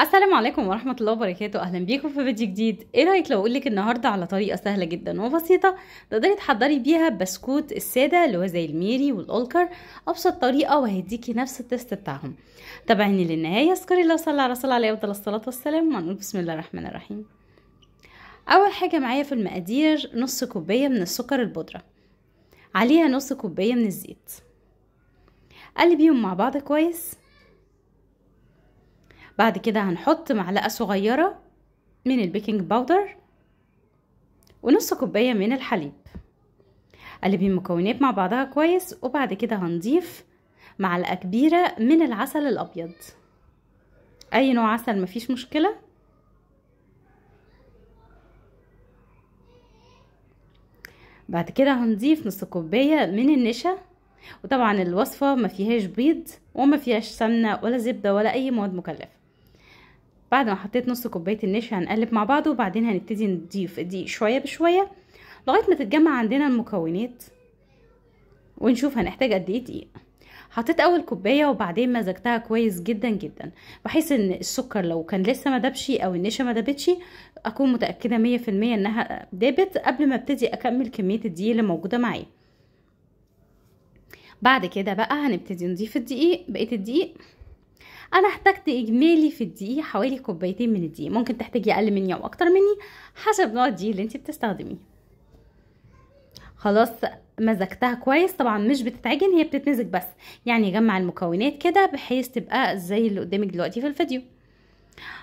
السلام عليكم ورحمة الله وبركاته أهلا بيكم في فيديو جديد إيه رأيك لو أقولك النهاردة على طريقة سهلة جدا وبسيطة تقدري تحضري بيها بسكوت السادة اللي هو زي الميري والأولكر أبسط طريقة وهيديكي نفس التست بتاعهم تابعيني للنهاية اذكري الله صلى على رسول عليه أفضل الصلاة والسلام ونقول بسم الله الرحمن الرحيم أول حاجة معايا في المقادير نص كوباية من السكر البودرة عليها نص كوباية من الزيت قلبيهم مع بعض كويس بعد كده هنحط معلقة صغيرة من البيكنج باودر ونص كوباية من الحليب قلبي المكونات مع بعضها كويس وبعد كده هنضيف معلقة كبيرة من العسل الأبيض أي نوع عسل مفيش مشكلة بعد كده هنضيف نص كوباية من النشا وطبعا الوصفة مفيهاش بيض وما فيهاش سمنة ولا زبدة ولا أي مواد مكلفة بعد ما حطيت نص كوبايه النشا هنقلب مع بعض وبعدين هنبتدي نضيف الدقيق شويه بشويه لغايه ما تتجمع عندنا المكونات ونشوف هنحتاج قد ايه دقيق حطيت اول كوبايه وبعدين مزجتها كويس جدا جدا بحيث ان السكر لو كان لسه ما دابش او النشا ما دابتش اكون متاكده 100% انها دابت قبل ما ابتدي اكمل كميه الدقيق اللي موجوده معايا بعد كده بقى هنبتدي نضيف الدقيق بقيه الدقيق انا احتجت اجمالي في الدقيق حوالي كوبايتين من الدقيق ممكن تحتاجي اقل مني او اكتر مني حسب نوع الدقيق اللي انت بتستخدميه خلاص مزجتها كويس طبعا مش بتتعجن هي بتتمزج بس يعني جمع المكونات كده بحيث تبقى زي اللي قدامك دلوقتي في الفيديو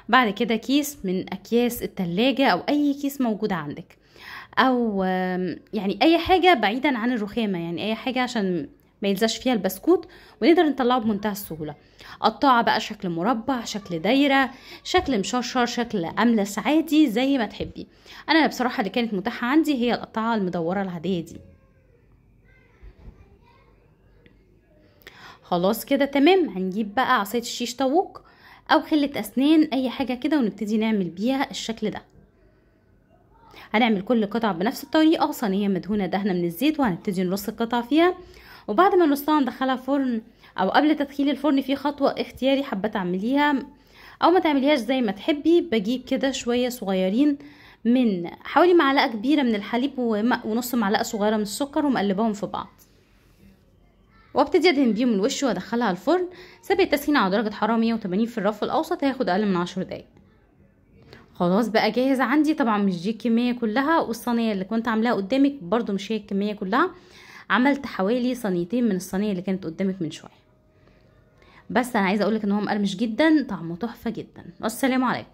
بعد كده كيس من اكياس التلاجة او اي كيس موجودة عندك او يعني اي حاجة بعيدا عن الرخامة يعني اي حاجة عشان ما يلزقش فيها البسكوت ونقدر نطلعه بمنتهى السهوله قطعه بقى شكل مربع شكل دايره شكل مشرشر شكل املس عادي زي ما تحبي انا بصراحه اللي كانت متاحه عندي هي القطعه المدوره العاديه دي خلاص كده تمام هنجيب بقى عصايه الشيش طاووق او خله اسنان اي حاجه كده ونبتدي نعمل بيها الشكل ده هنعمل كل قطعه بنفس الطريقه صينيه مدهونه دهنه من الزيت وهنبتدي نرص القطع فيها وبعد ما نصها ندخلها فرن او قبل تدخيل الفرن في خطوه اختياري حابه تعمليها او ما تعمليهاش زي ما تحبي بجيب كده شويه صغيرين من حوالي معلقه كبيره من الحليب ونص معلقه صغيره من السكر ومقلباهم في بعض وابتدي ادهن بيهم الوش وادخلها الفرن سابق التسخين على درجه حراره 180 في الرف الاوسط هياخد اقل من 10 دقايق خلاص بقى جاهز عندي طبعا مش دي الكميه كلها والصينيه اللي كنت عاملاها قدامك برضو مش هي الكميه كلها عملت حوالي صينيتين من الصينيه اللي كانت قدامك من شويه بس انا عايزه اقولك ان هو مقرمش جدا طعمه تحفه جدا والسلام عليكم